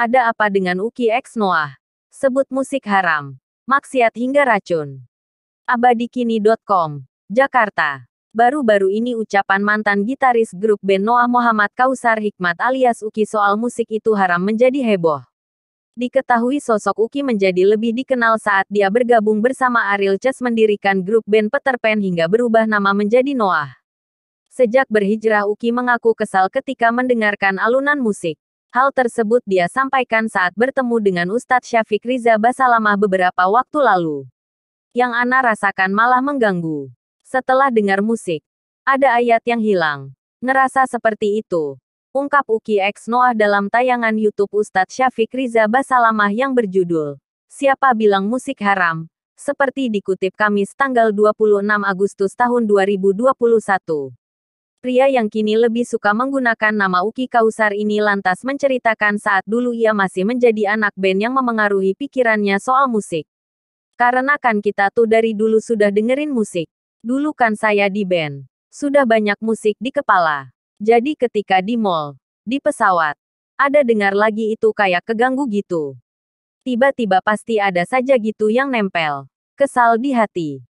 Ada apa dengan Uki X Noah? Sebut musik haram, maksiat hingga racun. Abadikini.com, Jakarta. Baru-baru ini ucapan mantan gitaris grup band Noah Muhammad Kausar Hikmat alias Uki soal musik itu haram menjadi heboh. Diketahui sosok Uki menjadi lebih dikenal saat dia bergabung bersama Ariel Ches mendirikan grup band Peter Pan hingga berubah nama menjadi Noah. Sejak berhijrah Uki mengaku kesal ketika mendengarkan alunan musik. Hal tersebut dia sampaikan saat bertemu dengan Ustadz Syafiq Riza Basalamah beberapa waktu lalu. Yang Ana rasakan malah mengganggu. Setelah dengar musik, ada ayat yang hilang. Ngerasa seperti itu. Ungkap Uki X Noah dalam tayangan YouTube Ustadz Syafiq Riza Basalamah yang berjudul Siapa Bilang Musik Haram? Seperti dikutip Kamis tanggal 26 Agustus tahun 2021. Pria yang kini lebih suka menggunakan nama Uki Kausar ini lantas menceritakan saat dulu ia masih menjadi anak band yang memengaruhi pikirannya soal musik. Karena kan kita tuh dari dulu sudah dengerin musik. Dulu kan saya di band. Sudah banyak musik di kepala. Jadi ketika di mall, di pesawat, ada dengar lagi itu kayak keganggu gitu. Tiba-tiba pasti ada saja gitu yang nempel. Kesal di hati.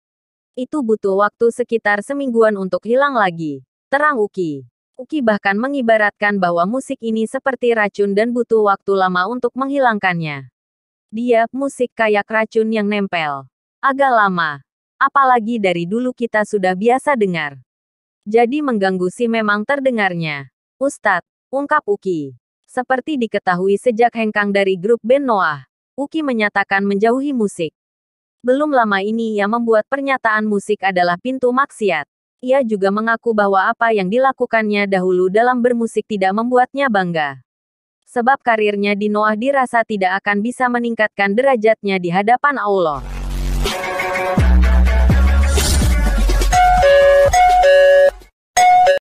Itu butuh waktu sekitar semingguan untuk hilang lagi. Terang Uki. Uki bahkan mengibaratkan bahwa musik ini seperti racun dan butuh waktu lama untuk menghilangkannya. Dia, musik kayak racun yang nempel. Agak lama. Apalagi dari dulu kita sudah biasa dengar. Jadi mengganggu sih memang terdengarnya. Ustadz, ungkap Uki. Seperti diketahui sejak hengkang dari grup band Noah, Uki menyatakan menjauhi musik. Belum lama ini ia membuat pernyataan musik adalah pintu maksiat. Ia juga mengaku bahwa apa yang dilakukannya dahulu dalam bermusik tidak membuatnya bangga. Sebab karirnya di Noah dirasa tidak akan bisa meningkatkan derajatnya di hadapan Allah.